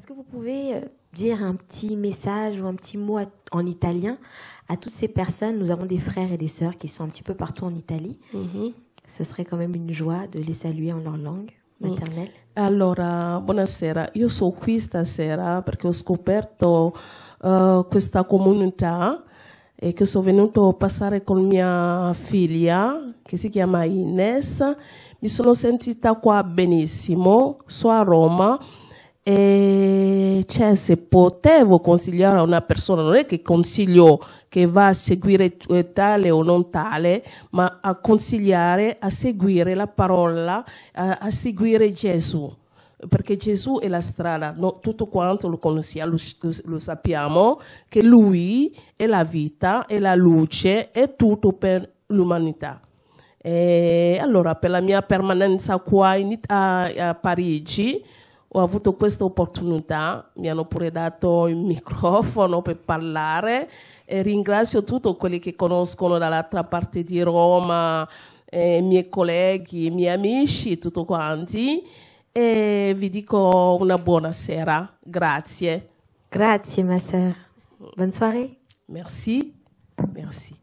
Est-ce que vous pouvez euh, dire un petit message ou un petit mot en italien à toutes ces personnes Nous avons des frères et des sœurs qui sont un petit peu partout en Italie. Mm-hmm. Ce serait quand même une joie de les saluer en leur langue mm. maternelle. Allora, buonasera. Io sono qui stasera perché ho scoperto uh, questa comunità e che sono venuto a passare con mia figlia che si chiama Ines. Mi sono sentita qua benissimo, sono a Roma. E cioè, se potevo consigliare a una persona, non è che consiglio che va a seguire eh, tale o non tale, ma a consigliare a seguire la parola, a, a seguire Gesù perché Gesù è la strada, no, tutto quanto lo conosciamo, lo, lo, sappiamo, che Lui è la vita, è la luce, è tutto per l'umanità. E allora, per la mia permanenza qua in, a, a Parigi, ho avuto questa opportunità, mi hanno pure dato il microfono per parlare e ringrazio tutti quelli che conoscono dall'altra parte di Roma, eh, i miei colleghi, i miei amici, tutti quanti e vi dico una buona sera, grazie. Grazie ma sœur, Buona soirée. Merci, merci.